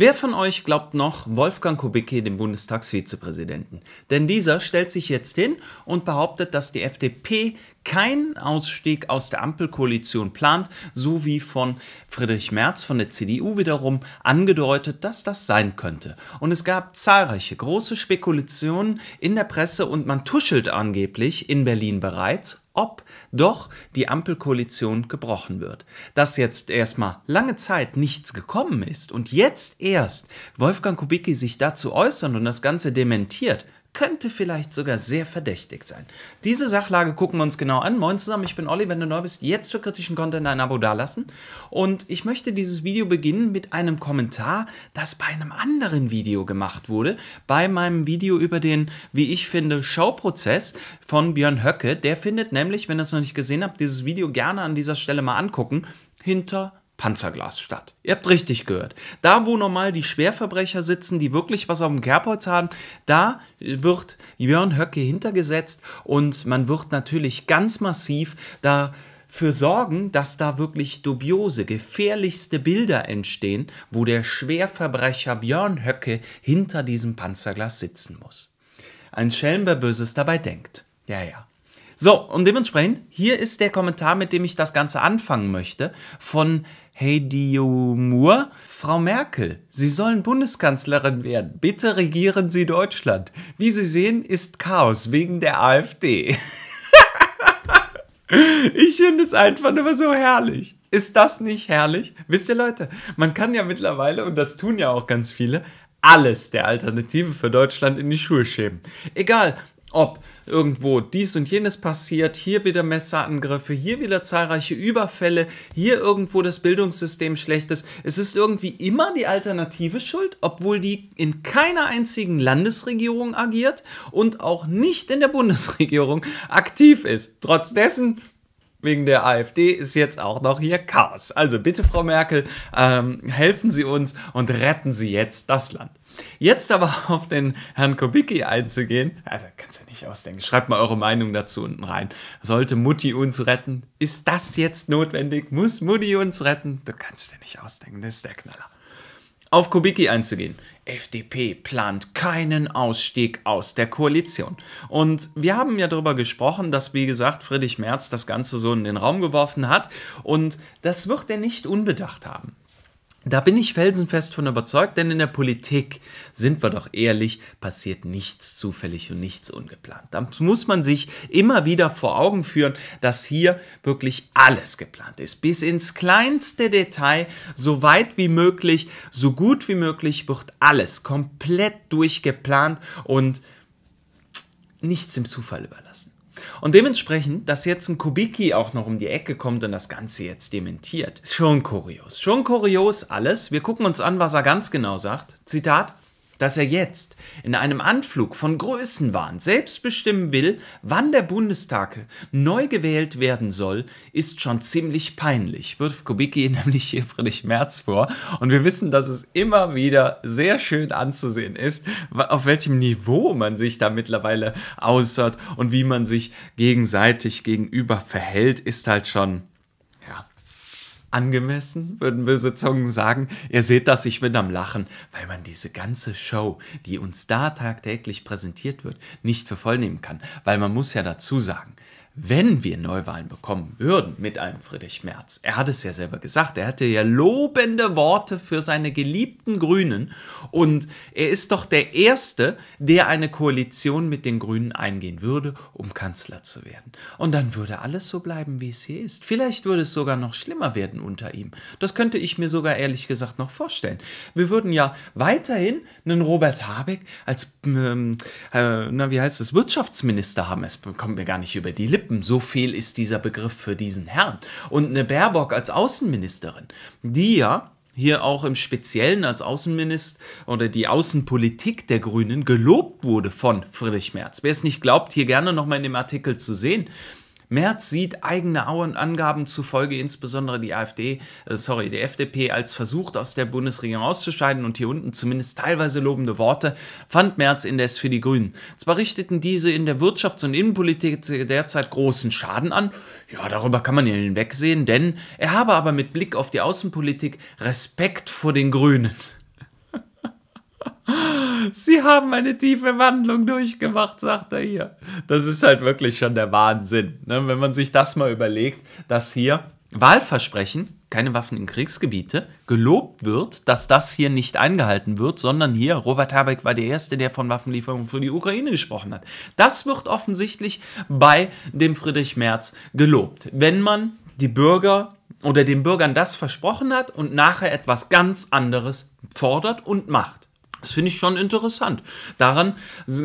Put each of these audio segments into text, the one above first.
Wer von euch glaubt noch Wolfgang Kubicki, dem Bundestagsvizepräsidenten? Denn dieser stellt sich jetzt hin und behauptet, dass die FDP keinen Ausstieg aus der Ampelkoalition plant, so wie von Friedrich Merz von der CDU wiederum angedeutet, dass das sein könnte. Und es gab zahlreiche große Spekulationen in der Presse und man tuschelt angeblich in Berlin bereits ob doch die Ampelkoalition gebrochen wird. Dass jetzt erstmal lange Zeit nichts gekommen ist und jetzt erst Wolfgang Kubicki sich dazu äußert und das Ganze dementiert, könnte vielleicht sogar sehr verdächtig sein. Diese Sachlage gucken wir uns genau an. Moin zusammen, ich bin Olli, wenn du neu bist, jetzt für kritischen Content ein Abo dalassen. Und ich möchte dieses Video beginnen mit einem Kommentar, das bei einem anderen Video gemacht wurde, bei meinem Video über den, wie ich finde, Showprozess von Björn Höcke. Der findet nämlich, wenn ihr es noch nicht gesehen habt, dieses Video gerne an dieser Stelle mal angucken, hinter Panzerglas statt. Ihr habt richtig gehört. Da, wo normal die Schwerverbrecher sitzen, die wirklich was auf dem Kerbholz haben, da wird Björn Höcke hintergesetzt und man wird natürlich ganz massiv da für sorgen, dass da wirklich dubiose, gefährlichste Bilder entstehen, wo der Schwerverbrecher Björn Höcke hinter diesem Panzerglas sitzen muss. Ein Schelm, wer Böses dabei denkt. Ja, ja. So, und dementsprechend, hier ist der Kommentar, mit dem ich das Ganze anfangen möchte, von Heidi Moore, Frau Merkel, Sie sollen Bundeskanzlerin werden. Bitte regieren Sie Deutschland. Wie Sie sehen, ist Chaos wegen der AfD. ich finde es einfach nur so herrlich. Ist das nicht herrlich? Wisst ihr Leute, man kann ja mittlerweile, und das tun ja auch ganz viele, alles der Alternative für Deutschland in die Schuhe schämen. Egal, ob irgendwo dies und jenes passiert, hier wieder Messerangriffe, hier wieder zahlreiche Überfälle, hier irgendwo das Bildungssystem schlecht ist. Es ist irgendwie immer die Alternative schuld, obwohl die in keiner einzigen Landesregierung agiert und auch nicht in der Bundesregierung aktiv ist. Trotz dessen wegen der AfD ist jetzt auch noch hier Chaos. Also bitte, Frau Merkel, ähm, helfen Sie uns und retten Sie jetzt das Land. Jetzt aber auf den Herrn Kubicki einzugehen, also kannst du ja nicht ausdenken. Schreibt mal eure Meinung dazu unten rein. Sollte Mutti uns retten? Ist das jetzt notwendig? Muss Mutti uns retten? Du kannst dir ja nicht ausdenken, das ist der Knaller auf Kubicki einzugehen. FDP plant keinen Ausstieg aus der Koalition. Und wir haben ja darüber gesprochen, dass, wie gesagt, Friedrich Merz das Ganze so in den Raum geworfen hat. Und das wird er nicht unbedacht haben. Da bin ich felsenfest von überzeugt, denn in der Politik, sind wir doch ehrlich, passiert nichts zufällig und nichts ungeplant. Da muss man sich immer wieder vor Augen führen, dass hier wirklich alles geplant ist. Bis ins kleinste Detail, so weit wie möglich, so gut wie möglich wird alles komplett durchgeplant und nichts im Zufall überlassen. Und dementsprechend, dass jetzt ein Kubicki auch noch um die Ecke kommt und das Ganze jetzt dementiert. Schon kurios. Schon kurios alles. Wir gucken uns an, was er ganz genau sagt. Zitat dass er jetzt in einem Anflug von Größenwahn selbst bestimmen will, wann der Bundestag neu gewählt werden soll, ist schon ziemlich peinlich, Wirf Kubicki nämlich hier Friedrich Merz vor. Und wir wissen, dass es immer wieder sehr schön anzusehen ist, auf welchem Niveau man sich da mittlerweile äußert und wie man sich gegenseitig gegenüber verhält, ist halt schon angemessen, würden böse Zungen sagen. Ihr seht das, ich bin am Lachen, weil man diese ganze Show, die uns da tagtäglich präsentiert wird, nicht für vollnehmen kann. Weil man muss ja dazu sagen, wenn wir Neuwahlen bekommen würden mit einem Friedrich Merz. Er hat es ja selber gesagt, er hatte ja lobende Worte für seine geliebten Grünen und er ist doch der Erste, der eine Koalition mit den Grünen eingehen würde, um Kanzler zu werden. Und dann würde alles so bleiben, wie es hier ist. Vielleicht würde es sogar noch schlimmer werden unter ihm. Das könnte ich mir sogar ehrlich gesagt noch vorstellen. Wir würden ja weiterhin einen Robert Habeck als, ähm, äh, na wie heißt es, Wirtschaftsminister haben. Es kommt mir gar nicht über die Lippen Lippen. So viel ist dieser Begriff für diesen Herrn. Und eine Baerbock als Außenministerin, die ja hier auch im Speziellen als Außenminister oder die Außenpolitik der Grünen gelobt wurde von Friedrich Merz. Wer es nicht glaubt, hier gerne nochmal in dem Artikel zu sehen. Merz sieht eigene Angaben zufolge insbesondere die AfD, äh, sorry, die FDP als versucht, aus der Bundesregierung auszuscheiden und hier unten zumindest teilweise lobende Worte fand Merz indes für die Grünen. Zwar richteten diese in der Wirtschafts- und Innenpolitik derzeit großen Schaden an, ja, darüber kann man ja hinwegsehen, denn er habe aber mit Blick auf die Außenpolitik Respekt vor den Grünen. Sie haben eine tiefe Wandlung durchgemacht, sagt er hier. Das ist halt wirklich schon der Wahnsinn. Ne? Wenn man sich das mal überlegt, dass hier Wahlversprechen, keine Waffen in Kriegsgebiete, gelobt wird, dass das hier nicht eingehalten wird, sondern hier, Robert Habeck war der Erste, der von Waffenlieferungen für die Ukraine gesprochen hat. Das wird offensichtlich bei dem Friedrich Merz gelobt. Wenn man die Bürger oder den Bürgern das versprochen hat und nachher etwas ganz anderes fordert und macht. Das finde ich schon interessant. Daran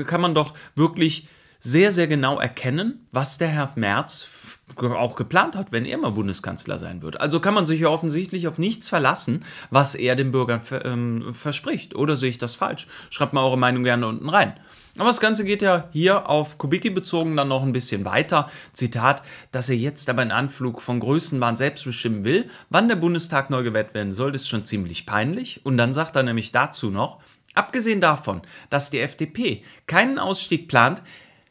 kann man doch wirklich sehr, sehr genau erkennen, was der Herr Merz auch geplant hat, wenn er mal Bundeskanzler sein wird. Also kann man sich ja offensichtlich auf nichts verlassen, was er den Bürgern ähm, verspricht. Oder sehe ich das falsch? Schreibt mal eure Meinung gerne unten rein. Aber das Ganze geht ja hier auf Kubicki bezogen dann noch ein bisschen weiter. Zitat, dass er jetzt aber einen Anflug von Größenwahn selbst bestimmen will, wann der Bundestag neu gewählt werden soll, ist schon ziemlich peinlich. Und dann sagt er nämlich dazu noch, Abgesehen davon, dass die FDP keinen Ausstieg plant,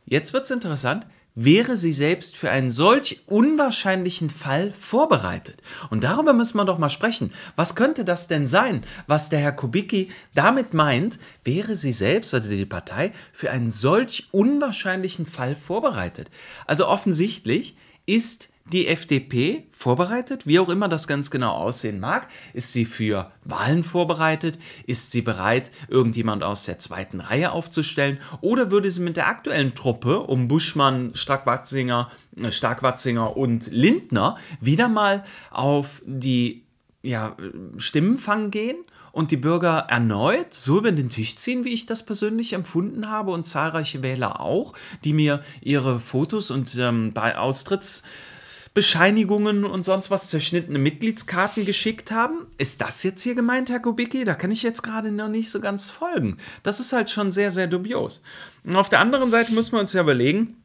Jetzt wird es interessant. Wäre sie selbst für einen solch unwahrscheinlichen Fall vorbereitet? Und darüber müssen wir doch mal sprechen. Was könnte das denn sein, was der Herr Kubicki damit meint, wäre sie selbst, also die Partei, für einen solch unwahrscheinlichen Fall vorbereitet? Also offensichtlich ist die FDP vorbereitet, wie auch immer das ganz genau aussehen mag? Ist sie für Wahlen vorbereitet? Ist sie bereit, irgendjemand aus der zweiten Reihe aufzustellen? Oder würde sie mit der aktuellen Truppe um Buschmann, Starkwatzinger, äh, Starkwatzinger und Lindner wieder mal auf die ja, Stimmenfang gehen und die Bürger erneut so über den Tisch ziehen, wie ich das persönlich empfunden habe und zahlreiche Wähler auch, die mir ihre Fotos und ähm, bei Austrittsbescheinigungen und sonst was zerschnittene Mitgliedskarten geschickt haben. Ist das jetzt hier gemeint, Herr Kubicki? Da kann ich jetzt gerade noch nicht so ganz folgen. Das ist halt schon sehr, sehr dubios. Und auf der anderen Seite müssen wir uns ja überlegen,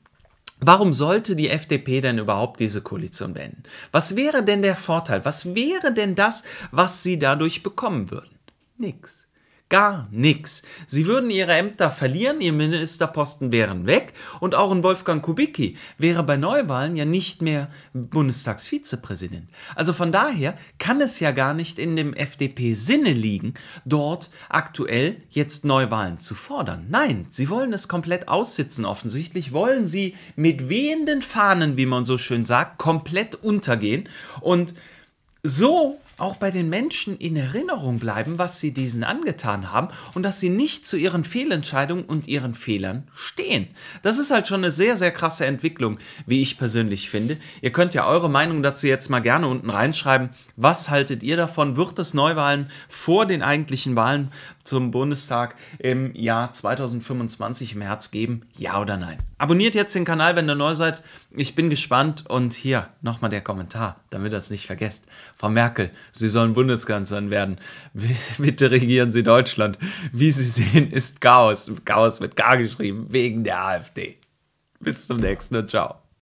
Warum sollte die FDP denn überhaupt diese Koalition beenden? Was wäre denn der Vorteil? Was wäre denn das, was sie dadurch bekommen würden? Nix. Gar nix. Sie würden ihre Ämter verlieren, ihr Ministerposten wären weg und auch ein Wolfgang Kubicki wäre bei Neuwahlen ja nicht mehr Bundestagsvizepräsident. Also von daher kann es ja gar nicht in dem FDP-Sinne liegen, dort aktuell jetzt Neuwahlen zu fordern. Nein, sie wollen es komplett aussitzen. Offensichtlich wollen sie mit wehenden Fahnen, wie man so schön sagt, komplett untergehen und so auch bei den Menschen in Erinnerung bleiben, was sie diesen angetan haben und dass sie nicht zu ihren Fehlentscheidungen und ihren Fehlern stehen. Das ist halt schon eine sehr, sehr krasse Entwicklung, wie ich persönlich finde. Ihr könnt ja eure Meinung dazu jetzt mal gerne unten reinschreiben. Was haltet ihr davon? Wird es Neuwahlen vor den eigentlichen Wahlen zum Bundestag im Jahr 2025 im März geben? Ja oder nein? Abonniert jetzt den Kanal, wenn ihr neu seid. Ich bin gespannt und hier nochmal der Kommentar, damit ihr es nicht vergesst. Frau Merkel, Sie sollen Bundeskanzlerin werden. Bitte regieren Sie Deutschland. Wie Sie sehen, ist Chaos. Chaos wird K geschrieben, wegen der AfD. Bis zum nächsten und Ciao.